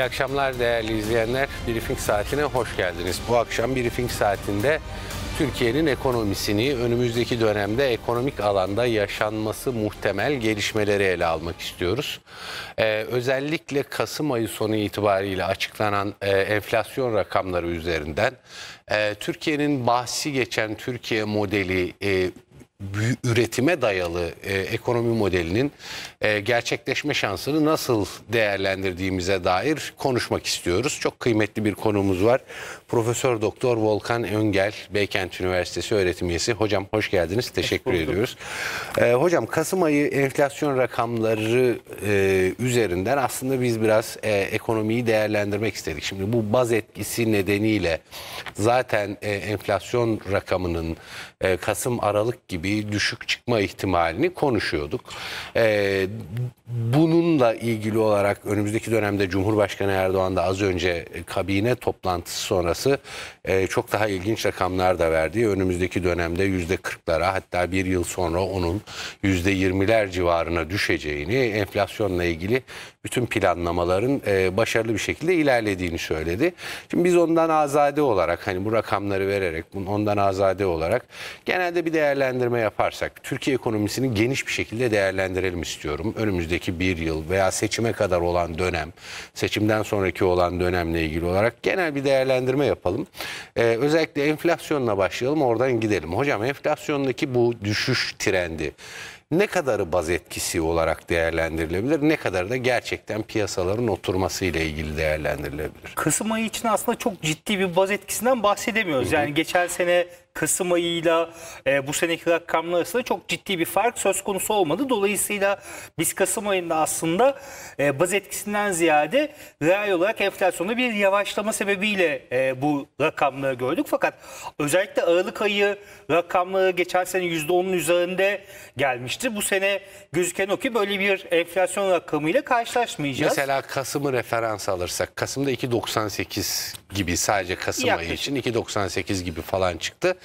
İyi akşamlar değerli izleyenler. Briefing saatine hoş geldiniz. Bu akşam briefing saatinde Türkiye'nin ekonomisini önümüzdeki dönemde ekonomik alanda yaşanması muhtemel gelişmeleri ele almak istiyoruz. Ee, özellikle Kasım ayı sonu itibariyle açıklanan e, enflasyon rakamları üzerinden e, Türkiye'nin bahsi geçen Türkiye modeli e, üretime dayalı e, ekonomi modelinin e, gerçekleşme şansını nasıl değerlendirdiğimize dair konuşmak istiyoruz. Çok kıymetli bir konumuz var. Profesör Doktor Volkan Öngel, Beykent Üniversitesi öğretim üyesi. Hocam hoş geldiniz. Teşekkür hoş ediyoruz. Ee, hocam Kasım ayı enflasyon rakamları e, üzerinden aslında biz biraz e, ekonomiyi değerlendirmek istedik. Şimdi bu baz etkisi nedeniyle zaten e, enflasyon rakamının e, Kasım Aralık gibi düşük çıkma ihtimalini konuşuyorduk. E, bununla ilgili olarak önümüzdeki dönemde Cumhurbaşkanı Erdoğan da az önce kabine toplantısı sonrası Bankası e, çok daha ilginç rakamlar da verdi. Önümüzdeki dönemde yüzde %40'lara hatta bir yıl sonra onun yüzde %20'ler civarına düşeceğini enflasyonla ilgili bütün planlamaların e, başarılı bir şekilde ilerlediğini söyledi. Şimdi biz ondan azade olarak hani bu rakamları vererek ondan azade olarak genelde bir değerlendirme yaparsak Türkiye ekonomisini geniş bir şekilde değerlendirelim istiyorum. Önümüzdeki bir yıl veya seçime kadar olan dönem, seçimden sonraki olan dönemle ilgili olarak genel bir değerlendirme yapalım. E, özellikle enflasyonla başlayalım oradan gidelim. Hocam enflasyondaki bu düşüş trendi ne kadarı baz etkisi olarak değerlendirilebilir, ne kadar da gerçekten piyasaların oturması ile ilgili değerlendirilebilir? Kasım ayı için aslında çok ciddi bir baz etkisinden bahsedemiyoruz. Hı hı. Yani geçen sene Kasım ayıyla e, bu seneki rakamlar arasında çok ciddi bir fark söz konusu olmadı. Dolayısıyla biz Kasım ayında aslında e, baz etkisinden ziyade reel olarak enflasyonda bir yavaşlama sebebiyle e, bu rakamları gördük. Fakat özellikle Aralık ayı rakamları geçen sene %10'un üzerinde gelmişti. Bu sene gözüken o ki böyle bir enflasyon rakamıyla karşılaşmayacağız. Mesela Kasım'ı referans alırsak Kasım'da 2.98 gibi sadece Kasım Yaklaşık. ayı için 2.98 gibi falan çıktı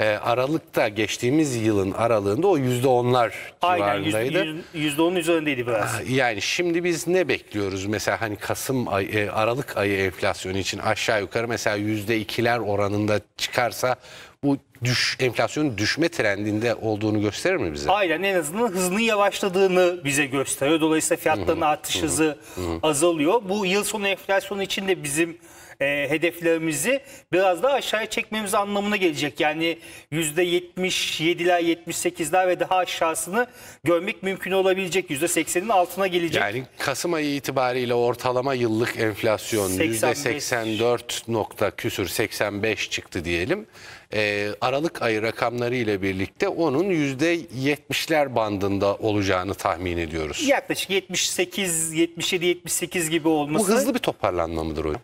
e, Aralık'ta geçtiğimiz yılın aralığında o %10'lar civarındaydı. Yüzde %10'un üzerindeydi biraz. Ee, yani şimdi biz ne bekliyoruz? Mesela hani Kasım ayı, e, Aralık ayı enflasyonu için aşağı yukarı mesela %2'ler oranında çıkarsa bu düş, enflasyonun düşme trendinde olduğunu gösterir mi bize? Aynen en azından hızının yavaşladığını bize gösteriyor. Dolayısıyla fiyatların artış hızı azalıyor. Bu yıl sonu enflasyonu için de bizim e, hedeflerimizi biraz daha aşağıya çekmemiz anlamına gelecek. Yani %77'ler, 78'ler ve daha aşağısını görmek mümkün olabilecek. %80'in altına gelecek. Yani Kasım ayı itibariyle ortalama yıllık enflasyon 85. %84 nokta küsür 85 çıktı diyelim. E, Aralık ayı rakamları ile birlikte onun %70'ler bandında olacağını tahmin ediyoruz. Yaklaşık 78, 77, 78 gibi olması. Bu hızlı bir toparlanma mıdır hocam?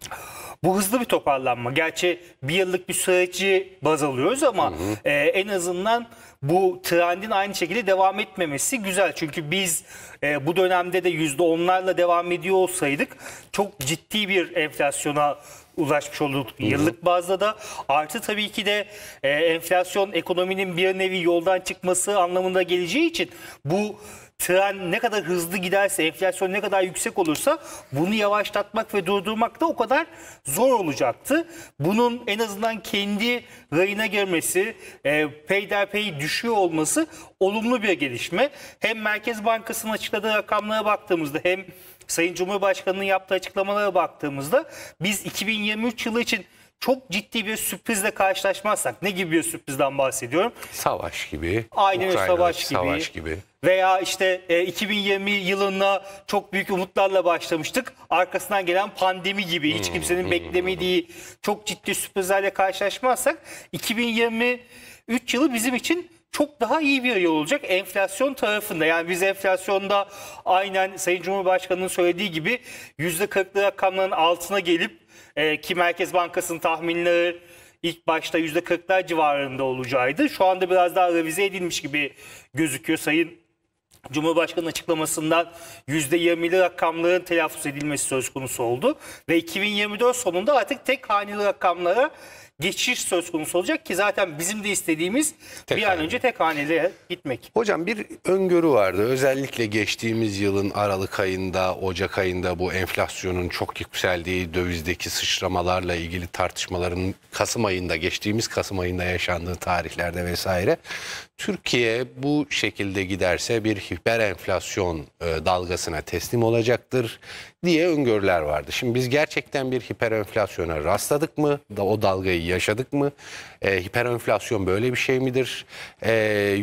Bu hızlı bir toparlanma. Gerçi bir yıllık bir süreci baz alıyoruz ama hı hı. E, en azından bu trendin aynı şekilde devam etmemesi güzel. Çünkü biz e, bu dönemde de yüzde onlarla devam ediyor olsaydık çok ciddi bir enflasyona ulaşmış olduk yıllık bazda da. Artı tabii ki de e, enflasyon ekonominin bir nevi yoldan çıkması anlamında geleceği için bu tren ne kadar hızlı giderse, enflasyon ne kadar yüksek olursa bunu yavaşlatmak ve durdurmak da o kadar zor olacaktı. Bunun en azından kendi rayına girmesi, e, peyderpey düşüyor olması olumlu bir gelişme. Hem Merkez Bankası'nın açıkladığı rakamlara baktığımızda hem Sayın Cumhurbaşkanı'nın yaptığı açıklamalara baktığımızda biz 2023 yılı için çok ciddi bir sürprizle karşılaşmazsak ne gibi bir sürprizden bahsediyorum? Savaş gibi. Aynı Ukrayna'da savaş gibi. Savaş gibi veya işte 2020 e, yılına çok büyük umutlarla başlamıştık. Arkasından gelen pandemi gibi hiç kimsenin beklemediği çok ciddi sürprizlerle karşılaşmazsak 2023 yılı bizim için çok daha iyi bir yol olacak enflasyon tarafında. Yani biz enflasyonda aynen Sayın Cumhurbaşkanı'nın söylediği gibi %40'lı rakamların altına gelip e, ki Merkez Bankası'nın tahminleri ilk başta %40'lar civarında olacaktı. Şu anda biraz daha revize edilmiş gibi gözüküyor Sayın Cumhurbaşkanı açıklamasından %20'li rakamların telaffuz edilmesi söz konusu oldu. Ve 2024 sonunda artık tek haneli rakamlara geçiş söz konusu olacak ki zaten bizim de istediğimiz tek bir an önce tek haneliğe gitmek. Hocam bir öngörü vardı. Özellikle geçtiğimiz yılın Aralık ayında, Ocak ayında bu enflasyonun çok yükseldiği dövizdeki sıçramalarla ilgili tartışmaların Kasım ayında, geçtiğimiz Kasım ayında yaşandığı tarihlerde vesaire Türkiye bu şekilde giderse bir hiper enflasyon e, dalgasına teslim olacaktır diye öngörüler vardı. Şimdi biz gerçekten bir hiperenflasyona rastladık mı? Da o dalgayı yaşadık mı? E, hiperenflasyon böyle bir şey midir? E,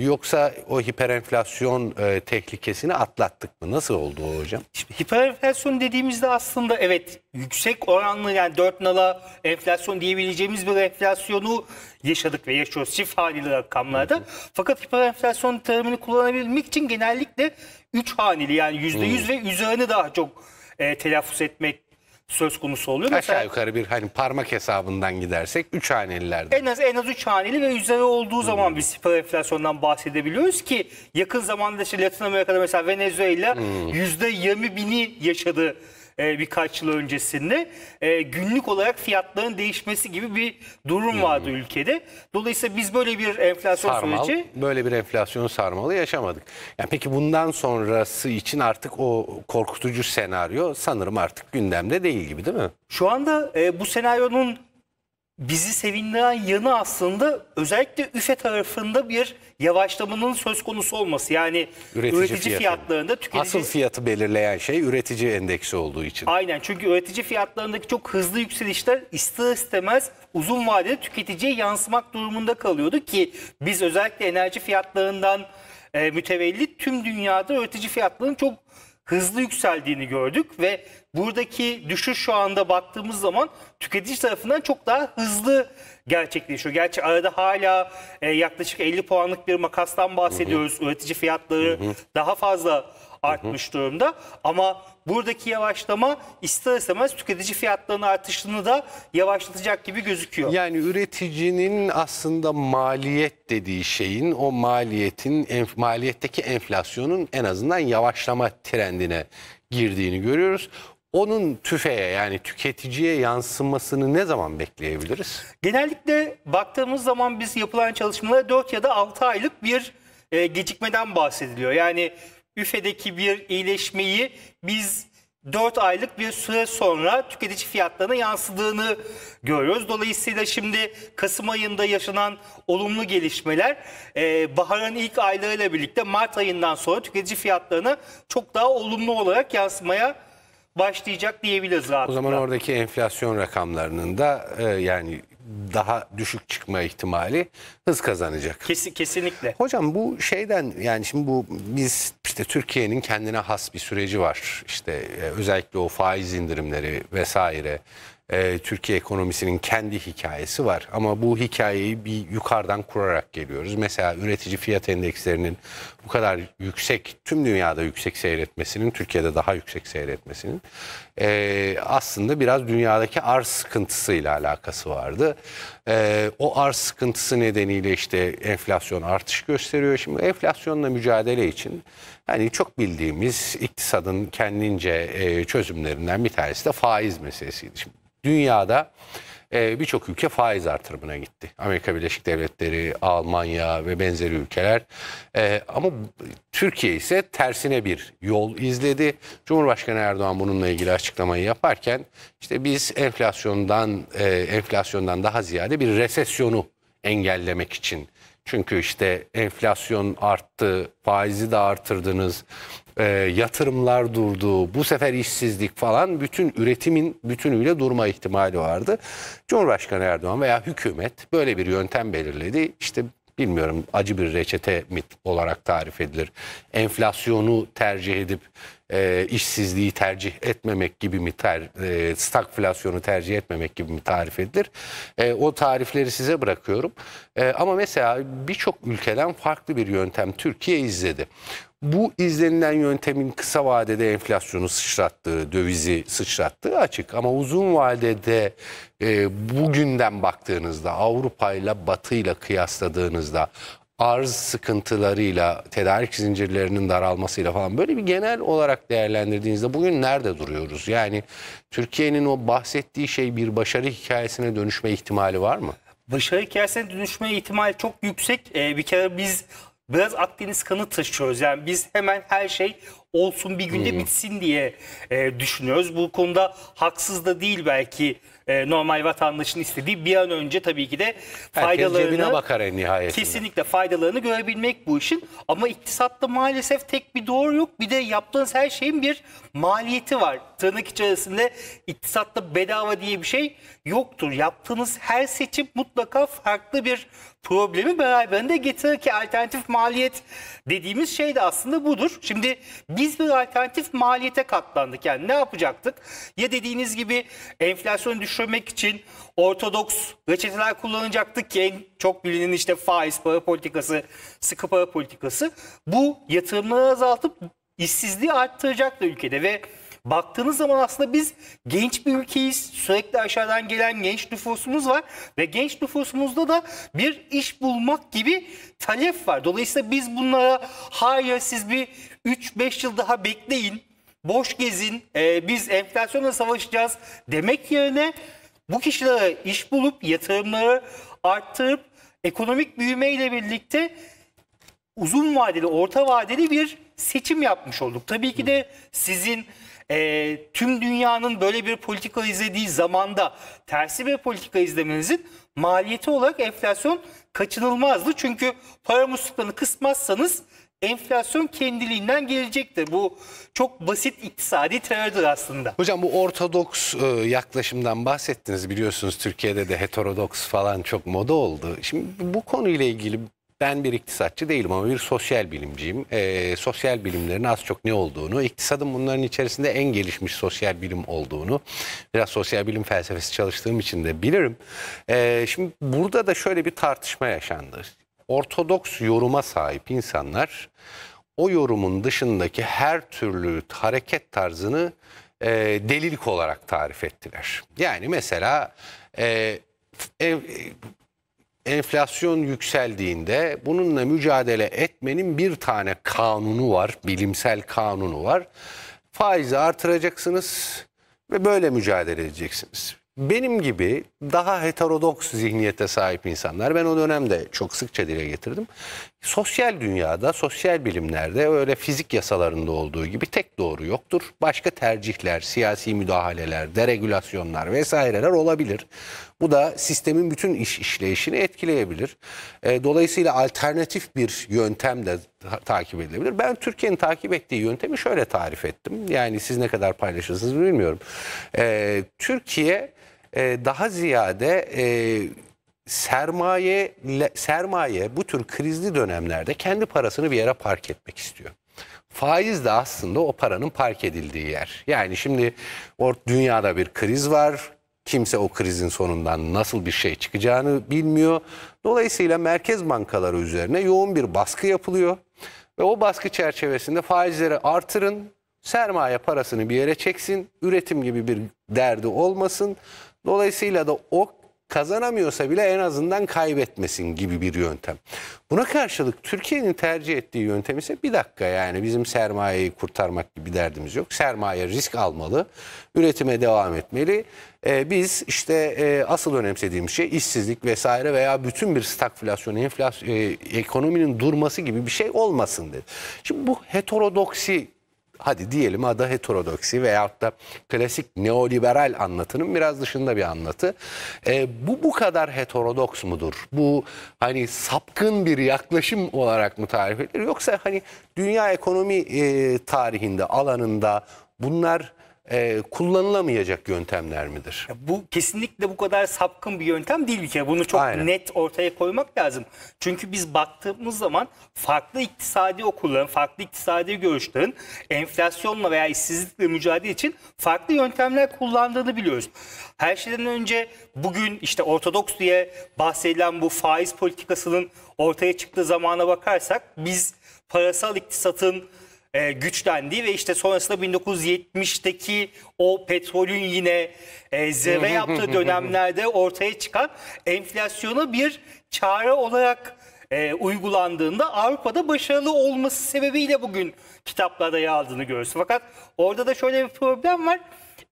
yoksa o hiperenflasyon e, tehlikesini atlattık mı? Nasıl oldu hocam? Şimdi hiperenflasyon dediğimizde aslında evet yüksek oranlı yani 4 nala enflasyon diyebileceğimiz bir enflasyonu yaşadık ve yaşıyoruz Sif haneli rakamlarda. Hı hı. Fakat hiperenflasyon terimini kullanabilmek için genellikle 3 haneli yani %100 hı. ve üzerine daha çok e, telaffuz etmek söz konusu oluyor. Aşağı Mesela, yukarı bir hani parmak hesabından gidersek 3 hanelilerden. En az en az 3 haneli ve üzeri olduğu hmm. zaman biz siper enflasyondan bahsedebiliyoruz ki yakın zamanda işte Latin Amerika'da mesela Venezuela hmm. yüzde hmm. %20 bini yaşadı e, birkaç yıl öncesinde e, günlük olarak fiyatların değişmesi gibi bir durum vardı ülkede. Dolayısıyla biz böyle bir enflasyon sarmal, süreci böyle bir enflasyon sarmalı yaşamadık. Yani peki bundan sonrası için artık o korkutucu senaryo sanırım artık gündemde değil gibi değil mi? şu anda e, bu senaryonun bizi sevindiren yanı aslında özellikle üfe tarafında bir yavaşlamanın söz konusu olması. Yani üretici, üretici fiyatlarında tüketici... Asıl fiyatı belirleyen şey üretici endeksi olduğu için. Aynen çünkü üretici fiyatlarındaki çok hızlı yükselişler ister istemez uzun vadede tüketiciye yansımak durumunda kalıyordu ki biz özellikle enerji fiyatlarından e, mütevellit tüm dünyada üretici fiyatlarının çok hızlı yükseldiğini gördük ve buradaki düşüş şu anda baktığımız zaman tüketici tarafından çok daha hızlı gerçekleşiyor. Gerçi arada hala e, yaklaşık 50 puanlık bir makastan bahsediyoruz. Hı hı. Üretici fiyatları hı hı. daha fazla artmış hı hı. durumda. Ama buradaki yavaşlama ister istemez tüketici fiyatlarının artışını da yavaşlatacak gibi gözüküyor. Yani üreticinin aslında maliyet dediği şeyin o maliyetin enf maliyetteki enflasyonun en azından yavaşlama trendine girdiğini görüyoruz onun tüfeğe yani tüketiciye yansımasını ne zaman bekleyebiliriz? Genellikle baktığımız zaman biz yapılan çalışmalara 4 ya da 6 aylık bir e, gecikmeden bahsediliyor. Yani üfedeki bir iyileşmeyi biz 4 aylık bir süre sonra tüketici fiyatlarına yansıdığını görüyoruz. Dolayısıyla şimdi Kasım ayında yaşanan olumlu gelişmeler e, baharın ilk aylarıyla birlikte Mart ayından sonra tüketici fiyatlarına çok daha olumlu olarak yansımaya başlıyor başlayacak diyebiliriz rahatlıkla. O zaman oradaki enflasyon rakamlarının da e, yani daha düşük çıkma ihtimali hız kazanacak. Kesin, kesinlikle. Hocam bu şeyden yani şimdi bu biz işte Türkiye'nin kendine has bir süreci var. İşte e, özellikle o faiz indirimleri vesaire e, Türkiye ekonomisinin kendi hikayesi var. Ama bu hikayeyi bir yukarıdan kurarak geliyoruz. Mesela üretici fiyat endekslerinin bu kadar yüksek, tüm dünyada yüksek seyretmesinin, Türkiye'de daha yüksek seyretmesinin e, aslında biraz dünyadaki arz sıkıntısıyla alakası vardı. E, o arz sıkıntısı nedeniyle işte enflasyon artış gösteriyor. Şimdi enflasyonla mücadele için hani çok bildiğimiz iktisadın kendince e, çözümlerinden bir tanesi de faiz meselesiydi. Şimdi dünyada e, birçok ülke faiz artırımına gitti. Amerika Birleşik Devletleri, Almanya ve benzeri ülkeler. E, ama Türkiye ise tersine bir yol izledi. Cumhurbaşkanı Erdoğan bununla ilgili açıklamayı yaparken işte biz enflasyondan e, enflasyondan daha ziyade bir resesyonu engellemek için çünkü işte enflasyon arttı, faizi de artırdınız, e, yatırımlar durdu, bu sefer işsizlik falan bütün üretimin bütünüyle durma ihtimali vardı. Cumhurbaşkanı Erdoğan veya hükümet böyle bir yöntem belirledi. İşte bilmiyorum acı bir reçete mit olarak tarif edilir. Enflasyonu tercih edip e, işsizliği tercih etmemek gibi mi ter, e, stagflasyonu tercih etmemek gibi mi tarif edilir? E, o tarifleri size bırakıyorum. E, ama mesela birçok ülkeden farklı bir yöntem Türkiye izledi bu izlenilen yöntemin kısa vadede enflasyonu sıçrattığı, dövizi sıçrattığı açık. Ama uzun vadede e, bugünden baktığınızda Avrupa ile Batı ile kıyasladığınızda arz sıkıntılarıyla, tedarik zincirlerinin daralmasıyla falan böyle bir genel olarak değerlendirdiğinizde bugün nerede duruyoruz? Yani Türkiye'nin o bahsettiği şey bir başarı hikayesine dönüşme ihtimali var mı? Başarı hikayesine dönüşme ihtimali çok yüksek. Ee, bir kere biz biraz Akdeniz kanı taşıyoruz. Yani biz hemen her şey olsun bir günde bitsin diye e, düşünüyoruz. Bu konuda haksız da değil belki e, normal vatandaşın istediği bir an önce tabii ki de faydalarını bakar en nihayetinde. kesinlikle faydalarını görebilmek bu işin. Ama iktisatta maalesef tek bir doğru yok. Bir de yaptığınız her şeyin bir maliyeti var. Tırnak içerisinde iktisatta bedava diye bir şey yoktur. Yaptığınız her seçim mutlaka farklı bir problemi beraberinde getirir ki alternatif maliyet dediğimiz şey de aslında budur. Şimdi bir biz bir alternatif maliyete katlandık. Yani ne yapacaktık? Ya dediğiniz gibi enflasyonu düşürmek için ortodoks reçeteler kullanacaktık ki en çok bilinen işte faiz para politikası, sıkı para politikası. Bu yatırımları azaltıp işsizliği arttıracaktı ülkede ve baktığınız zaman aslında biz genç bir ülkeyiz. Sürekli aşağıdan gelen genç nüfusumuz var ve genç nüfusumuzda da bir iş bulmak gibi talep var. Dolayısıyla biz bunlara hayır siz bir 3-5 yıl daha bekleyin, boş gezin, e, biz enflasyonla savaşacağız demek yerine bu kişilere iş bulup yatırımları arttırıp ekonomik büyümeyle birlikte uzun vadeli, orta vadeli bir seçim yapmış olduk. Tabii ki de sizin e, tüm dünyanın böyle bir politika izlediği zamanda tersi bir politika izlemenizin maliyeti olarak enflasyon kaçınılmazdı. Çünkü para musluklarını kısmazsanız enflasyon kendiliğinden gelecektir. Bu çok basit iktisadi teoridir aslında. Hocam bu ortodoks e, yaklaşımdan bahsettiniz biliyorsunuz Türkiye'de de heterodoks falan çok moda oldu. Şimdi bu konuyla ilgili ben bir iktisatçı değilim ama bir sosyal bilimciyim. E, sosyal bilimlerin az çok ne olduğunu, iktisadın bunların içerisinde en gelişmiş sosyal bilim olduğunu, biraz sosyal bilim felsefesi çalıştığım için de bilirim. E, şimdi burada da şöyle bir tartışma yaşandı. Ortodoks yoruma sahip insanlar o yorumun dışındaki her türlü hareket tarzını e, delilik olarak tarif ettiler. Yani mesela... E, ev, enflasyon yükseldiğinde bununla mücadele etmenin bir tane kanunu var, bilimsel kanunu var. Faizi artıracaksınız ve böyle mücadele edeceksiniz. Benim gibi daha heterodoks zihniyete sahip insanlar, ben o dönemde çok sıkça dile getirdim. Sosyal dünyada, sosyal bilimlerde öyle fizik yasalarında olduğu gibi tek doğru yoktur. Başka tercihler, siyasi müdahaleler, deregülasyonlar vesaireler olabilir. Bu da sistemin bütün iş işleyişini etkileyebilir. E, dolayısıyla alternatif bir yöntem de takip edilebilir. Ben Türkiye'nin takip ettiği yöntemi şöyle tarif ettim. Yani siz ne kadar paylaşırsınız bilmiyorum. E, Türkiye e, daha ziyade... sermaye sermaye bu tür krizli dönemlerde kendi parasını bir yere park etmek istiyor. Faiz de aslında o paranın park edildiği yer. Yani şimdi or dünyada bir kriz var. Kimse o krizin sonundan nasıl bir şey çıkacağını bilmiyor. Dolayısıyla merkez bankaları üzerine yoğun bir baskı yapılıyor. Ve o baskı çerçevesinde faizleri artırın, sermaye parasını bir yere çeksin, üretim gibi bir derdi olmasın. Dolayısıyla da o kazanamıyorsa bile en azından kaybetmesin gibi bir yöntem. Buna karşılık Türkiye'nin tercih ettiği yöntem ise bir dakika yani bizim sermayeyi kurtarmak gibi bir derdimiz yok. Sermaye risk almalı, üretime devam etmeli e, biz işte e, asıl önemsediğimiz şey işsizlik vesaire veya bütün bir stagflasyon, enflasyon, e, ekonominin durması gibi bir şey olmasın dedi. Şimdi bu heterodoksi hadi diyelim adı heterodoksi veyahut da klasik neoliberal anlatının biraz dışında bir anlatı. E, bu bu kadar heterodoks mudur? Bu hani sapkın bir yaklaşım olarak mı tarif edilir? Yoksa hani dünya ekonomi e, tarihinde, alanında bunlar e, kullanılamayacak yöntemler midir? Bu kesinlikle bu kadar sapkın bir yöntem değil ki. Bunu çok Aynen. net ortaya koymak lazım. Çünkü biz baktığımız zaman farklı iktisadi okulların, farklı iktisadi görüşlerin enflasyonla veya işsizlikle mücadele için farklı yöntemler kullandığını biliyoruz. Her şeyden önce bugün işte ortodoks diye bahsedilen bu faiz politikasının ortaya çıktığı zamana bakarsak biz parasal iktisatın e, güçlendi ve işte sonrasında 1970'teki o petrolün yine e, zirve yaptığı dönemlerde ortaya çıkan enflasyona bir çare olarak e, uygulandığında Avrupa'da başarılı olması sebebiyle bugün kitaplarda yazdığını görürsün. Fakat orada da şöyle bir problem var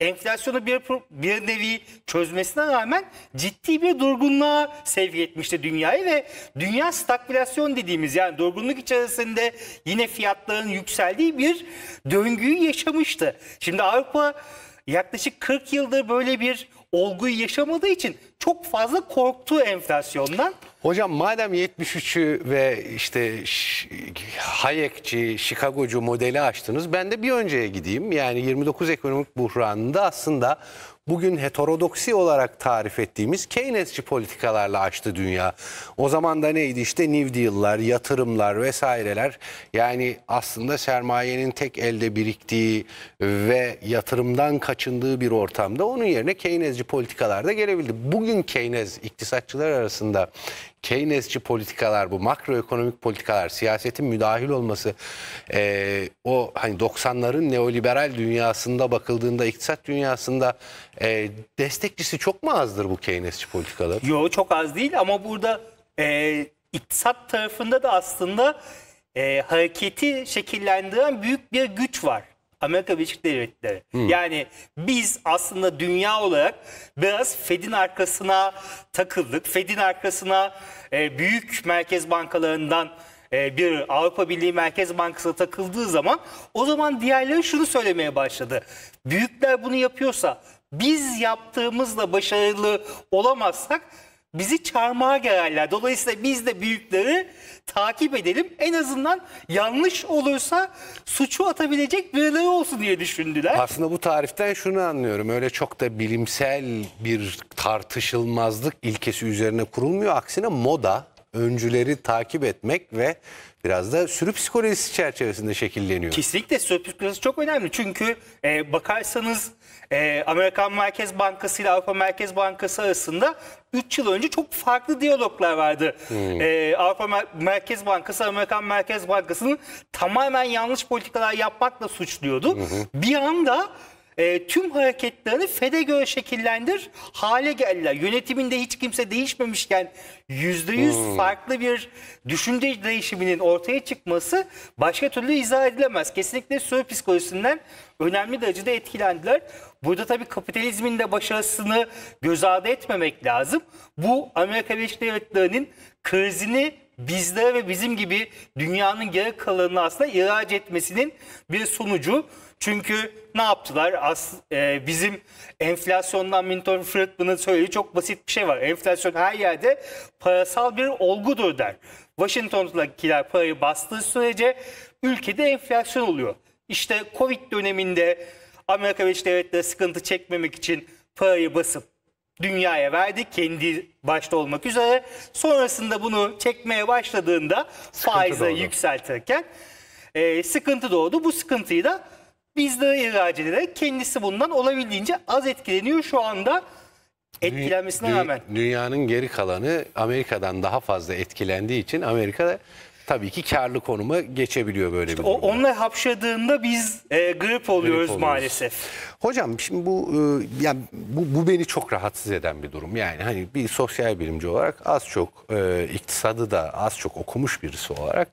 enflasyonu bir, bir nevi çözmesine rağmen ciddi bir durgunluğa sevk etmişti dünyayı ve dünya stagflasyon dediğimiz yani durgunluk içerisinde yine fiyatların yükseldiği bir döngüyü yaşamıştı. Şimdi Avrupa yaklaşık 40 yıldır böyle bir olguyu yaşamadığı için çok fazla korktu enflasyondan. Hocam madem 73'ü ve işte Hayekçi, Chicagocu modeli açtınız ben de bir önceye gideyim. Yani 29 ekonomik buhranında aslında bugün heterodoksi olarak tarif ettiğimiz Keynesçi politikalarla açtı dünya. O zaman da neydi işte New Deal'lar, yatırımlar vesaireler. Yani aslında sermayenin tek elde biriktiği ve yatırımdan kaçındığı bir ortamda onun yerine Keynesci politikalar da gelebildi. Bugün Keynes iktisatçılar arasında Keynesçi politikalar bu makroekonomik politikalar siyasetin müdahil olması e, o hani 90'ların neoliberal dünyasında bakıldığında iktisat dünyasında e, destekçisi çok mu azdır bu Keynesçi politikalar? Yok çok az değil ama burada e, iktisat tarafında da aslında e, hareketi şekillendiren büyük bir güç var. Amerika Birleşik Devletleri. Hmm. Yani biz aslında dünya olarak biraz Fed'in arkasına takıldık. Fed'in arkasına e, büyük merkez bankalarından e, bir Avrupa Birliği Merkez Bankası takıldığı zaman o zaman diğerleri şunu söylemeye başladı. Büyükler bunu yapıyorsa biz yaptığımızla başarılı olamazsak bizi çarmıha gelirler. Dolayısıyla biz de büyükleri takip edelim. En azından yanlış olursa suçu atabilecek birileri olsun diye düşündüler. Aslında bu tariften şunu anlıyorum. Öyle çok da bilimsel bir tartışılmazlık ilkesi üzerine kurulmuyor. Aksine moda öncüleri takip etmek ve biraz da sürü psikolojisi çerçevesinde şekilleniyor. Kesinlikle sürü psikolojisi çok önemli. Çünkü e, bakarsanız e, Amerikan Merkez Bankası ile Avrupa Merkez Bankası arasında 3 yıl önce çok farklı diyaloglar vardı. Hmm. E, Avrupa Merkez Bankası Amerikan Merkez Bankası'nın tamamen yanlış politikalar yapmakla suçluyordu. Hmm. Bir anda e, tüm hareketlerini FED'e göre şekillendir hale geldiler. Yönetiminde hiç kimse değişmemişken %100 hmm. farklı bir düşünce değişiminin ortaya çıkması başka türlü izah edilemez. Kesinlikle sürü psikolojisinden önemli derecede etkilendiler. Burada tabii kapitalizmin de başarısını göz ardı etmemek lazım. Bu Amerika Birleşik Devletleri'nin krizini Bizde ve bizim gibi dünyanın geri kalanını aslında ihraç etmesinin bir sonucu. Çünkü ne yaptılar? As, e, bizim enflasyondan Milton Friedman'ın söylediği çok basit bir şey var. Enflasyon her yerde parasal bir olgudur der. Washington'dakiler parayı bastığı sürece ülkede enflasyon oluyor. İşte Covid döneminde Amerika Birleşik Devletleri sıkıntı çekmemek için parayı basıp dünyaya verdi kendi başta olmak üzere. Sonrasında bunu çekmeye başladığında sıkıntı faize doğdu. yükseltirken e, sıkıntı doğdu. Bu sıkıntıyı da bizlere ihraç ederek kendisi bundan olabildiğince az etkileniyor şu anda etkilenmesine Dü rağmen. Dünyanın geri kalanı Amerika'dan daha fazla etkilendiği için Amerika tabii ki karlı konuma geçebiliyor böyle işte bir durumda. Onunla hapşadığında biz e, grip oluyoruz grip maalesef. Hocam şimdi bu e, yani bu, bu beni çok rahatsız eden bir durum. Yani hani bir sosyal bilimci olarak az çok e, iktisadı da az çok okumuş birisi olarak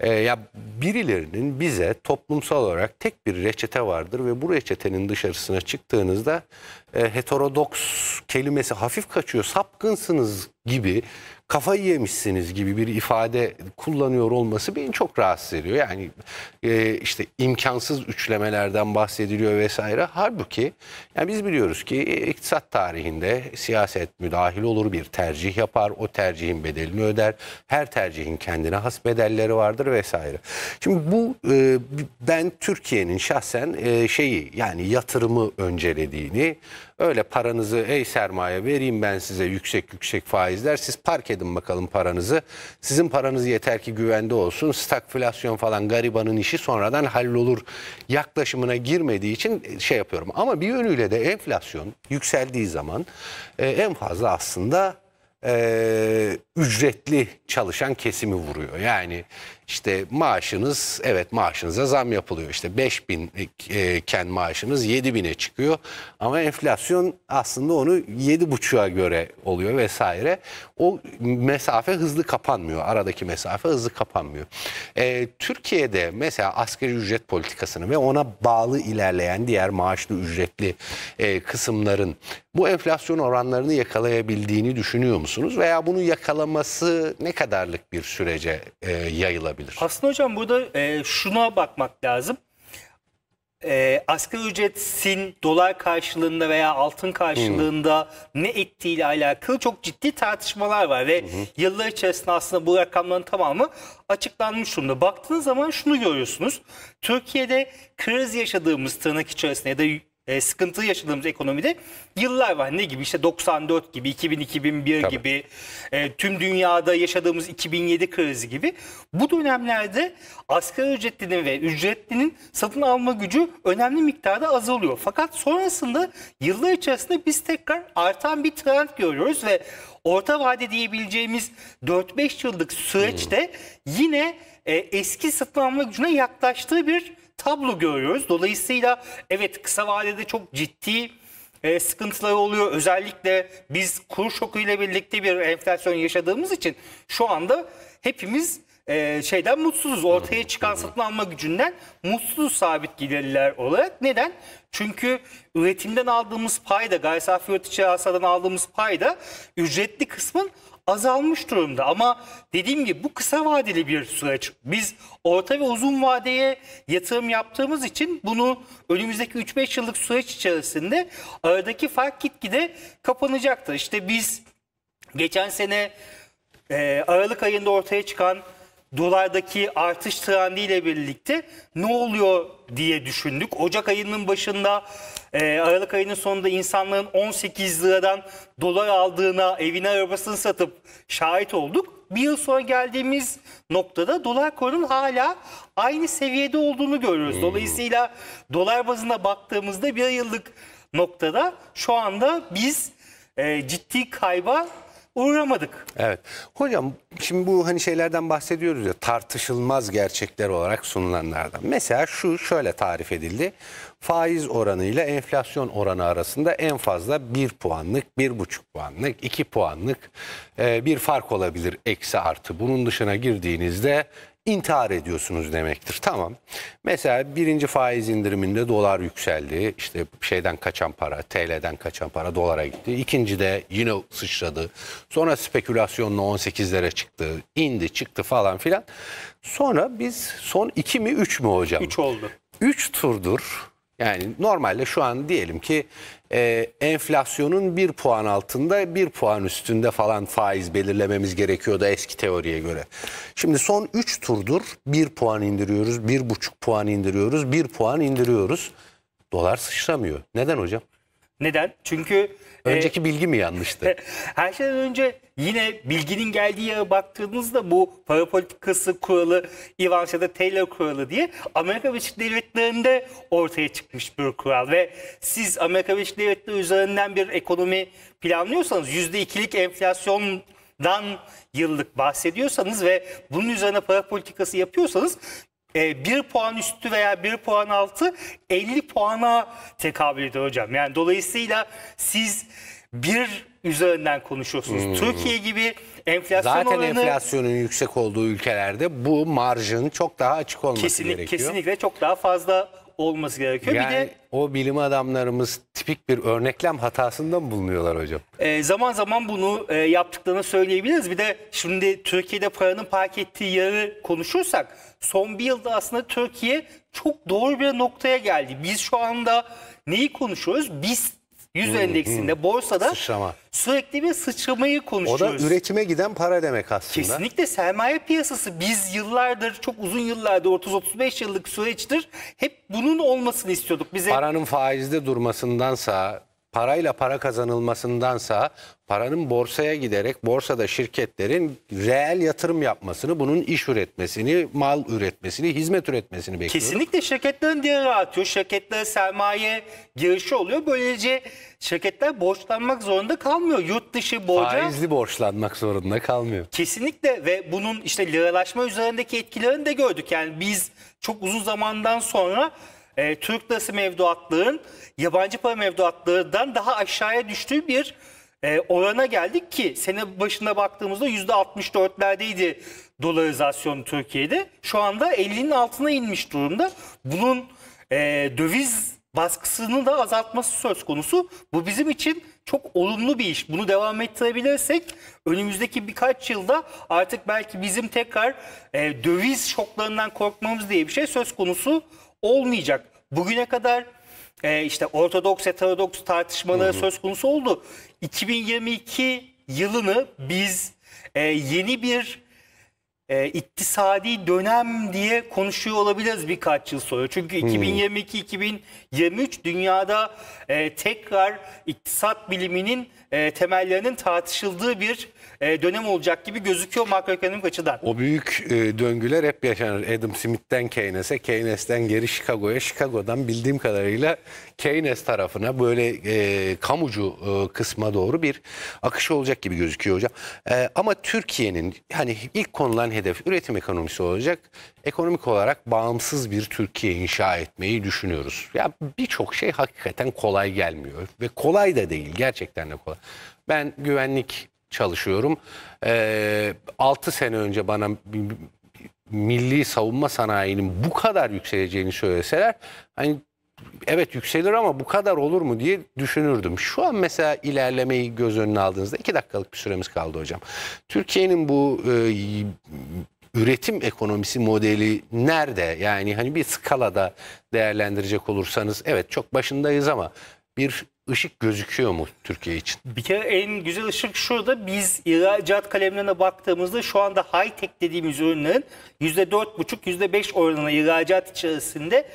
e, ya birilerinin bize toplumsal olarak tek bir reçete vardır ve bu reçetenin dışarısına çıktığınızda e, heterodoks kelimesi hafif kaçıyor. Sapkınsınız gibi kafayı yemişsiniz gibi bir ifade kullanıyor olması beni çok rahatsız ediyor. Yani e, işte imkansız üçlemelerden bahsediliyor vesaire. Halbuki yani biz biliyoruz ki e, iktisat tarihinde siyaset müdahil olur bir tercih yapar. O tercihin bedelini öder. Her tercihin kendine has bedelleri vardır vesaire. Şimdi bu e, ben Türkiye'nin şahsen e, şeyi yani yatırımı öncelediğini Öyle paranızı ey sermaye vereyim ben size yüksek yüksek faizler. Siz park edin bakalım paranızı. Sizin paranız yeter ki güvende olsun. Stagflasyon falan garibanın işi sonradan hallolur yaklaşımına girmediği için e, şey yapıyorum. Ama bir yönüyle de enflasyon yükseldiği zaman e, en fazla aslında e, ücretli çalışan kesimi vuruyor. Yani işte maaşınız evet maaşınıza zam yapılıyor. İşte 5 bin iken e, e, maaşınız 7 bine çıkıyor. Ama enflasyon aslında onu 7,5'a göre oluyor vesaire. O mesafe hızlı kapanmıyor. Aradaki mesafe hızlı kapanmıyor. Ee, Türkiye'de mesela askeri ücret politikasını ve ona bağlı ilerleyen diğer maaşlı ücretli e, kısımların bu enflasyon oranlarını yakalayabildiğini düşünüyor musunuz? Veya bunu yakalaması ne kadarlık bir sürece e, yayılabilir? olabilir. Aslında hocam burada e, şuna bakmak lazım. E, asgari ücretsin dolar karşılığında veya altın karşılığında hmm. ne ettiğiyle alakalı çok ciddi tartışmalar var ve hmm. yıllar içerisinde aslında bu rakamların tamamı açıklanmış durumda. Baktığınız zaman şunu görüyorsunuz. Türkiye'de kriz yaşadığımız tırnak içerisinde ya da e, sıkıntı yaşadığımız ekonomide yıllar var. Ne gibi işte 94 gibi, 2000-2001 Tabii. gibi, e, tüm dünyada yaşadığımız 2007 krizi gibi. Bu dönemlerde asgari ücretlinin ve ücretlinin satın alma gücü önemli miktarda azalıyor. Fakat sonrasında yıllar içerisinde biz tekrar artan bir trend görüyoruz ve orta vade diyebileceğimiz 4-5 yıllık süreçte hmm. yine e, eski satın alma gücüne yaklaştığı bir tablo görüyoruz. Dolayısıyla evet kısa vadede çok ciddi e, sıkıntıları oluyor. Özellikle biz kur şoku ile birlikte bir enflasyon yaşadığımız için şu anda hepimiz e, şeyden mutsuzuz. Ortaya çıkan satın alma gücünden mutsuz sabit gelirler olarak. Neden? Çünkü üretimden aldığımız payda, gayri safi yurt içi aldığımız payda ücretli kısmın azalmış durumda. Ama dediğim gibi bu kısa vadeli bir süreç. Biz orta ve uzun vadeye yatırım yaptığımız için bunu önümüzdeki 3-5 yıllık süreç içerisinde aradaki fark gitgide kapanacaktır. İşte biz geçen sene e, Aralık ayında ortaya çıkan dolardaki artış trendiyle birlikte ne oluyor diye düşündük. Ocak ayının başında e, Aralık ayının sonunda insanların 18 liradan dolar aldığına evine arabasını satıp şahit olduk. Bir yıl sonra geldiğimiz noktada dolar kurunun hala aynı seviyede olduğunu görüyoruz. Hmm. Dolayısıyla dolar bazında baktığımızda bir yıllık noktada şu anda biz e, ciddi kayba uğramadık. Evet. Hocam şimdi bu hani şeylerden bahsediyoruz ya tartışılmaz gerçekler olarak sunulanlardan. Mesela şu şöyle tarif edildi. Faiz oranı ile enflasyon oranı arasında en fazla 1 puanlık, 1,5 puanlık, 2 puanlık e, bir fark olabilir eksi artı. Bunun dışına girdiğinizde intihar ediyorsunuz demektir. Tamam. Mesela birinci faiz indiriminde dolar yükseldi. İşte şeyden kaçan para, TL'den kaçan para dolara gitti. İkinci de yine sıçradı. Sonra spekülasyonla 18'lere çıktı. indi çıktı falan filan. Sonra biz son 2 mi 3 mü hocam? 3 oldu. 3 turdur yani normalde şu an diyelim ki e, enflasyonun bir puan altında bir puan üstünde falan faiz belirlememiz gerekiyordu eski teoriye göre. Şimdi son 3 turdur bir puan indiriyoruz, bir buçuk puan indiriyoruz, bir puan indiriyoruz. Dolar sıçramıyor. Neden hocam? Neden? Çünkü ee, Önceki bilgi mi yanlıştı? Her şeyden önce yine bilginin geldiği yere baktığınızda bu para politikası kuralı, Ivancha'da Taylor kuralı diye Amerika Birleşik Devletleri'nde ortaya çıkmış bir kural ve siz Amerika Birleşik Devletleri üzerinden bir ekonomi planlıyorsanız %2'lik enflasyon dan yıllık bahsediyorsanız ve bunun üzerine para politikası yapıyorsanız e, ee, 1 puan üstü veya 1 puan altı 50 puana tekabül ediyor hocam. Yani dolayısıyla siz bir üzerinden konuşuyorsunuz. Hmm. Türkiye gibi enflasyon Zaten oranı... Zaten enflasyonun yüksek olduğu ülkelerde bu marjın çok daha açık olması kesinlik, gerekiyor. Kesinlikle çok daha fazla olması gerekiyor. Yani bir de o bilim adamlarımız tipik bir örneklem hatasında mı bulunuyorlar hocam? E, zaman zaman bunu e, yaptıklarını söyleyebiliriz. Bir de şimdi Türkiye'de paranın park ettiği yeri konuşursak son bir yılda aslında Türkiye çok doğru bir noktaya geldi. Biz şu anda neyi konuşuyoruz? Biz 100 hmm, endeksinde hmm. borsada Sıçrama. sürekli bir sıçramayı konuşuyoruz. O da üretime giden para demek aslında. Kesinlikle sermaye piyasası biz yıllardır çok uzun yıllardır 30-35 yıllık süreçtir hep bunun olmasını istiyorduk. Bize... Paranın faizde durmasındansa parayla para kazanılmasındansa paranın borsaya giderek borsada şirketlerin reel yatırım yapmasını, bunun iş üretmesini, mal üretmesini, hizmet üretmesini bekliyoruz. Kesinlikle şirketlerin değeri artıyor. Şirketlere sermaye girişi oluyor. Böylece şirketler borçlanmak zorunda kalmıyor. Yurt dışı borca... Faizli borçlanmak zorunda kalmıyor. Kesinlikle ve bunun işte liralaşma üzerindeki etkilerini de gördük. Yani biz çok uzun zamandan sonra e, Türk lirası mevduatlığın yabancı para mevduatlarından daha aşağıya düştüğü bir e, orana geldik ki sene başına baktığımızda %64'lerdeydi dolarizasyon Türkiye'de. Şu anda 50'nin altına inmiş durumda. Bunun e, döviz baskısını da azaltması söz konusu. Bu bizim için çok olumlu bir iş. Bunu devam ettirebilirsek önümüzdeki birkaç yılda artık belki bizim tekrar e, döviz şoklarından korkmamız diye bir şey söz konusu olmayacak. Bugüne kadar e, işte Ortodoks heterodoks tartışmaları söz konusu oldu. 2022 yılını biz e, yeni bir e, iktisadi dönem diye konuşuyor olabiliriz birkaç yıl sonra. Çünkü 2022-2023 dünyada e, tekrar iktisat biliminin e, temellerinin tartışıldığı bir e, dönem olacak gibi gözüküyor makroekonomik açıdan. O büyük e, döngüler hep yaşanır. Adam Smith'ten Keynes'e, Keynes'ten geri Chicago'ya, Chicago'dan bildiğim kadarıyla Keynes tarafına böyle e, kamucu e, kısma doğru bir akış olacak gibi gözüküyor hocam. E, ama Türkiye'nin hani ilk konulan hedef üretim ekonomisi olacak. Ekonomik olarak bağımsız bir Türkiye inşa etmeyi düşünüyoruz. Ya birçok şey hakikaten kolay gelmiyor ve kolay da değil gerçekten de kolay. Ben güvenlik çalışıyorum. E, ee, 6 sene önce bana milli savunma sanayinin bu kadar yükseleceğini söyleseler hani evet yükselir ama bu kadar olur mu diye düşünürdüm. Şu an mesela ilerlemeyi göz önüne aldığınızda iki dakikalık bir süremiz kaldı hocam. Türkiye'nin bu e, üretim ekonomisi modeli nerede? Yani hani bir skalada değerlendirecek olursanız evet çok başındayız ama bir ışık gözüküyor mu Türkiye için? Bir kere en güzel ışık şurada. Biz ihracat kalemlerine baktığımızda şu anda high-tech dediğimiz ürünlerin %4,5, %5 oranına ihracat içerisinde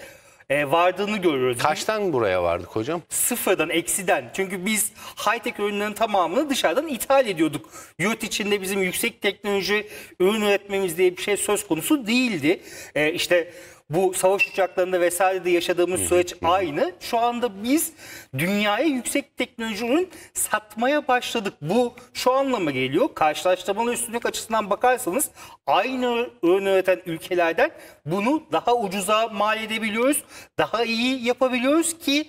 e, vardığını görüyoruz. Kaçtan buraya vardık hocam? Sıfırdan, eksiden. Çünkü biz high-tech ürünlerin tamamını dışarıdan ithal ediyorduk. Yurt içinde bizim yüksek teknoloji ürün üretmemiz diye bir şey söz konusu değildi. E, işte bu savaş uçaklarında vesaire de yaşadığımız süreç aynı. Şu anda biz dünyaya yüksek teknolojinin satmaya başladık. Bu şu anlama geliyor. Karşılaştırmalı üstünlük açısından bakarsanız aynı ürün üreten ülkelerden bunu daha ucuza mal edebiliyoruz. Daha iyi yapabiliyoruz ki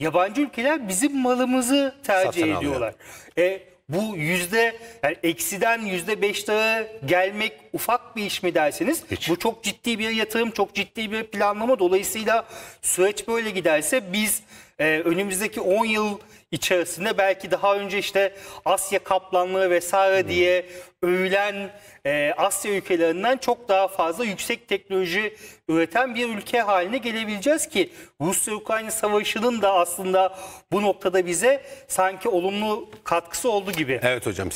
yabancı ülkeler bizim malımızı tercih Satın ediyorlar. Alıyor. E, bu yüzde yani eksiden yüzde beşlere gelmek ufak bir iş mi derseniz Hiç. Bu çok ciddi bir yatırım, çok ciddi bir planlama. Dolayısıyla süreç böyle giderse biz e, önümüzdeki 10 yıl içerisinde belki daha önce işte Asya kaplanlığı vesaire hmm. diye övülen e, Asya ülkelerinden çok daha fazla yüksek teknoloji üreten bir ülke haline gelebileceğiz ki Rusya-Ukrayna savaşının da aslında bu noktada bize sanki olumlu katkısı oldu gibi. Evet hocam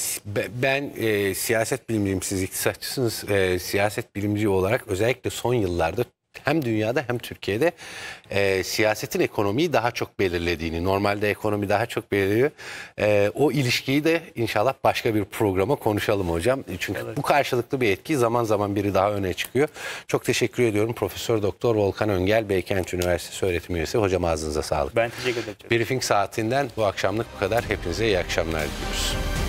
ben e, siyaset bilimciyim siz iktisatçısınız. E, siyaset bilimci olarak özellikle son yıllarda hem dünyada hem Türkiye'de e, siyasetin ekonomiyi daha çok belirlediğini, normalde ekonomi daha çok belirliyor. E, o ilişkiyi de inşallah başka bir programa konuşalım hocam. Çünkü evet. bu karşılıklı bir etki zaman zaman biri daha öne çıkıyor. Çok teşekkür ediyorum Profesör Doktor Volkan Öngel, Beykent Üniversitesi öğretim üyesi. Hocam ağzınıza sağlık. Ben teşekkür ederim. Briefing saatinden bu akşamlık bu kadar. Hepinize iyi akşamlar diliyoruz.